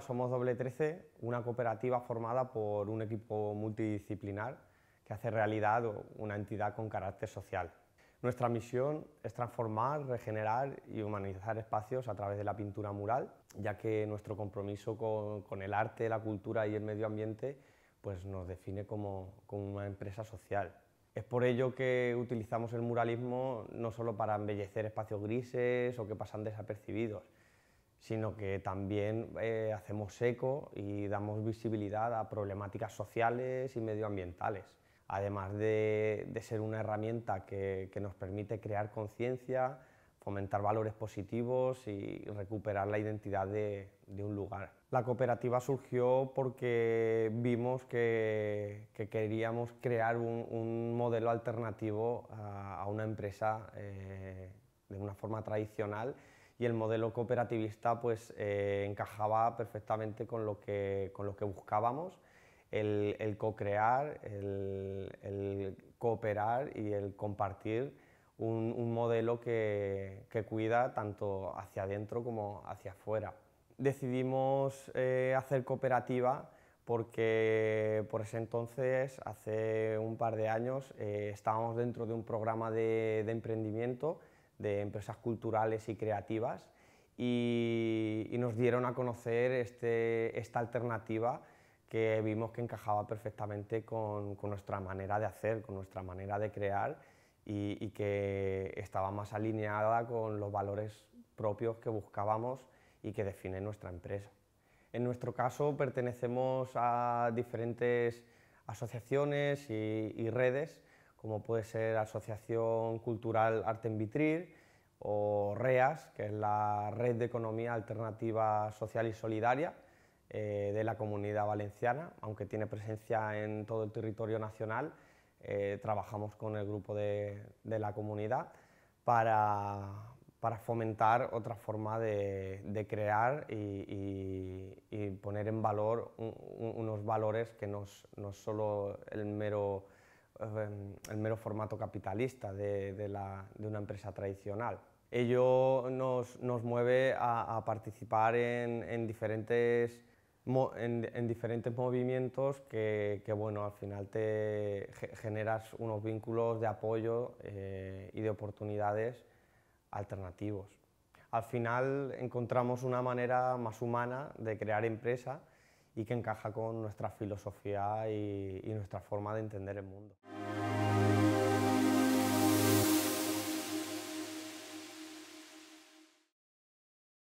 somos Doble 13, una cooperativa formada por un equipo multidisciplinar que hace realidad una entidad con carácter social. Nuestra misión es transformar, regenerar y humanizar espacios a través de la pintura mural, ya que nuestro compromiso con, el arte, la cultura y el medio ambiente pues nos define como una empresa social. Es por ello que utilizamos el muralismo no solo para embellecer espacios grises o que pasan desapercibidos, sino que también eh, hacemos eco y damos visibilidad a problemáticas sociales y medioambientales, además de, ser una herramienta que, nos permite crear conciencia, fomentar valores positivos y recuperar la identidad de, un lugar. La cooperativa surgió porque vimos que, queríamos crear un, modelo alternativo a, una empresa eh, de una forma tradicional y el modelo cooperativista pues eh, encajaba perfectamente con lo que, con lo que buscábamos, el, el co-crear, el, cooperar y el compartir un, modelo que, que, cuida tanto hacia adentro como hacia afuera. Decidimos eh, hacer cooperativa porque por ese entonces, hace un par de años, eh, estábamos dentro de un programa de emprendimiento de empresas culturales y creativas y, nos dieron a conocer este, esta alternativa que vimos que encajaba perfectamente con, nuestra manera de hacer, con nuestra manera de crear y, que estaba más alineada con los valores propios que buscábamos y que define nuestra empresa. En nuestro caso pertenecemos a diferentes asociaciones y redes como puede ser Asociación Cultural Arte en Vitrir o REAS, que es la Red de Economía Alternativa Social y Solidaria eh, de la Comunidad Valenciana, aunque tiene presencia en todo el territorio nacional, eh, trabajamos con el grupo de, la comunidad para, fomentar otra forma de, crear y, poner en valor unos valores que no es solo el mero el mero formato capitalista de, una empresa tradicional. Ello nos, mueve a, participar en, diferentes, movimientos que, bueno, al final te generas unos vínculos de apoyo eh, y de oportunidades alternativos. Al final encontramos una manera más humana de crear empresa y que encaja con nuestra filosofía y, nuestra forma de entender el mundo.